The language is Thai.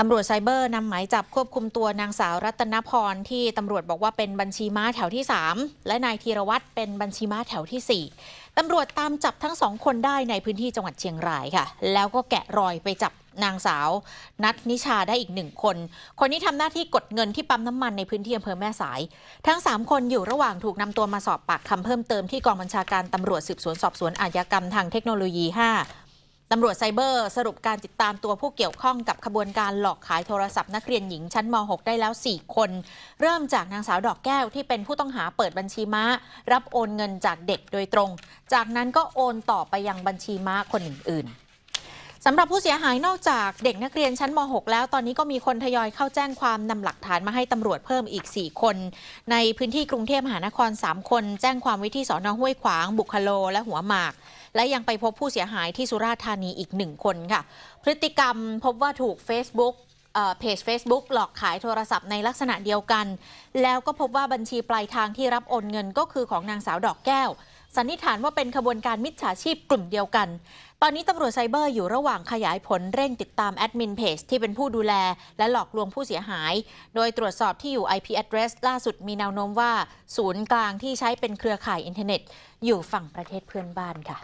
ตำรวจไซเบอร์นำหมายจับควบคุมตัวนางสาวรัตนพรที่ตำรวจบอกว่าเป็นบัญชีม้าแถวที่ 3 และนายธีรวัตรเป็นบัญชีม้าแถวที่ 4ตำรวจตามจับทั้งสองคนได้ในพื้นที่จังหวัดเชียงรายค่ะ แล้วก็แกะรอยไปจับนางสาวนัทนิชาได้อีกหนึ่งคน คนนี้ทำหน้าที่กดเงินที่ปั๊มน้ำมันในพื้นที่อำเภอแม่สายทั้ง 3 คนอยู่ระหว่างถูกนำตัวมาสอบปากคำเพิ่มเติมที่กองบัญชาการตำรวจสืบสวนสอบสวนอาญากรรมทางเทคโนโลยี5ตำรวจไซเบอร์สรุปการติดตามตัวผู้เกี่ยวข้องกับขบวนการหลอกขายโทรศัพท์นักเรียนหญิงชั้นม .6 ได้แล้ว 4 คน เริ่มจากนางสาวดอกแก้วที่เป็นผู้ต้องหาเปิดบัญชีม้า รับโอนเงินจากเด็กโดยตรง จากนั้นก็โอนต่อไปยังบัญชีม้าคนอื่น ๆสำหรับผู้เสียหายนอกจากเด็กนักเรียนชั้นม .6 แล้วตอนนี้ก็มีคนทยอยเข้าแจ้งความนำหลักฐานมาให้ตำรวจเพิ่มอีก 4 คน ในพื้นที่กรุงเทพมหานคร 3 คน แจ้งความไว้ที่สอนอห้วยขวางบุคโล และหัวหมาก และยังไปพบผู้เสียหายที่สุราษฎร์ธานีอีก 1 คนค่ะพฤติกรรมพบว่าถูก Facebook เพจ Facebook หลอกขายโทรศัพท์ในลักษณะเดียวกัน แล้วก็พบว่าบัญชีปลายทางที่รับโอนเงินก็คือของนางสาวดอกแก้วสันนิษฐานว่าเป็นขบวนการมิจฉาชีพกลุ่มเดียวกัน ตอนนี้ตำรวจไซเบอร์อยู่ระหว่างขยายผลเร่งติดตามแอดมินเพจที่เป็นผู้ดูแล และหลอกลวงผู้เสียหาย โดยตรวจสอบที่อยู่ IP address ล่าสุดมีแนวโน้มว่าศูนย์กลางที่ใช้เป็นเครือข่ายอินเทอร์เน็ต อยู่ฝั่งประเทศเพื่อนบ้านค่ะ